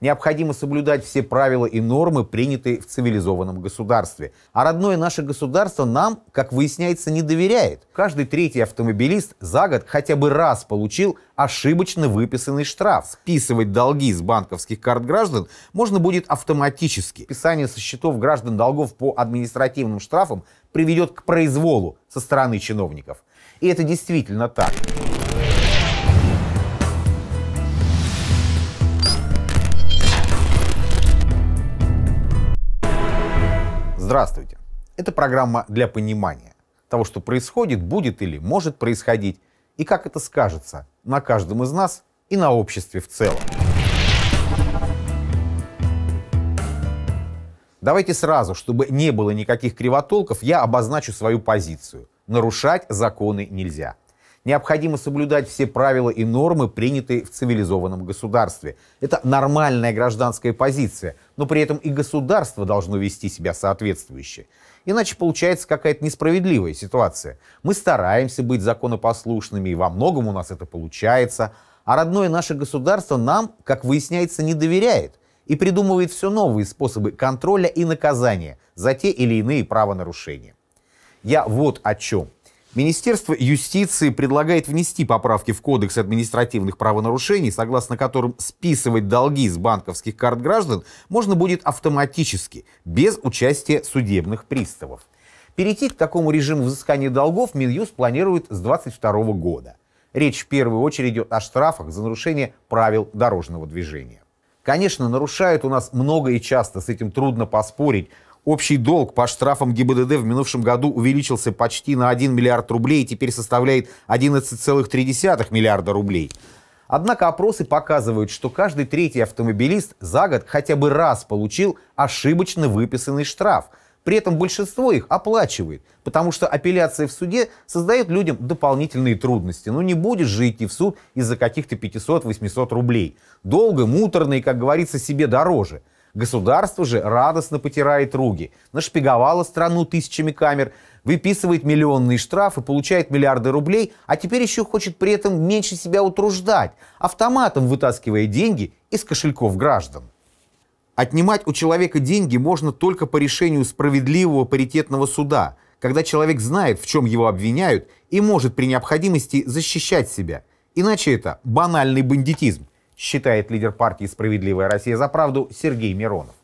Необходимо соблюдать все правила и нормы, принятые в цивилизованном государстве. А родное наше государство нам, как выясняется, не доверяет. Каждый третий автомобилист за год хотя бы раз получил ошибочно выписанный штраф. Списывать долги с банковских карт граждан можно будет автоматически. Писание со счетов граждан долгов по административным штрафам приведет к произволу со стороны чиновников. И это действительно так. Здравствуйте. Это программа для понимания того, что происходит, будет или может происходить, и как это скажется на каждом из нас и на обществе в целом. Давайте сразу, чтобы не было никаких кривотолков, я обозначу свою позицию. Нарушать законы нельзя. Необходимо соблюдать все правила и нормы, принятые в цивилизованном государстве. Это нормальная гражданская позиция, но при этом и государство должно вести себя соответствующе. Иначе получается какая-то несправедливая ситуация. Мы стараемся быть законопослушными, и во многом у нас это получается, а родное наше государство нам, как выясняется, не доверяет и придумывает все новые способы контроля и наказания за те или иные правонарушения. Я вот о чем. Министерство юстиции предлагает внести поправки в Кодекс административных правонарушений, согласно которым списывать долги с банковских карт граждан можно будет автоматически, без участия судебных приставов. Перейти к такому режиму взыскания долгов Минюст планирует с 2022 года. Речь в первую очередь идет о штрафах за нарушение правил дорожного движения. Конечно, нарушают у нас много и часто, с этим трудно поспорить, Общий долг по штрафам ГИБДД в минувшем году увеличился почти на 1 миллиард рублей и теперь составляет 11,3 миллиарда рублей. Однако опросы показывают, что каждый третий автомобилист за год хотя бы раз получил ошибочно выписанный штраф. При этом большинство их оплачивает, потому что апелляция в суде создает людям дополнительные трудности. Ну не будешь же идти в суд из-за каких-то 500-800 рублей. Долго, муторно и, как говорится, себе дороже – Государство же радостно потирает руки, нашпиговало страну тысячами камер, выписывает миллионные штрафы, получает миллиарды рублей, а теперь еще хочет при этом меньше себя утруждать, автоматом вытаскивая деньги из кошельков граждан. Отнимать у человека деньги можно только по решению справедливого паритетного суда, когда человек знает, в чем его обвиняют, и может при необходимости защищать себя. Иначе это банальный бандитизм считает лидер партии «Справедливая Россия за правду» Сергей Миронов.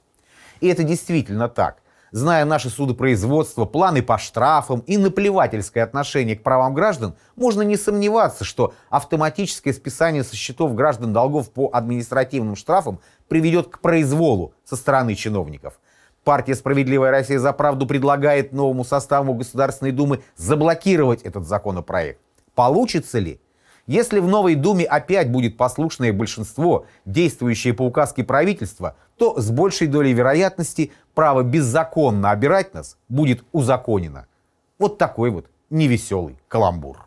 И это действительно так. Зная наше судопроизводство, планы по штрафам и наплевательское отношение к правам граждан, можно не сомневаться, что автоматическое списание со счетов граждан долгов по административным штрафам приведет к произволу со стороны чиновников. Партия «Справедливая Россия за правду» предлагает новому составу Государственной Думы заблокировать этот законопроект. Получится ли? Если в новой Думе опять будет послушное большинство, действующее по указке правительства, то с большей долей вероятности право беззаконно обирать нас будет узаконено. Вот такой вот невеселый каламбур.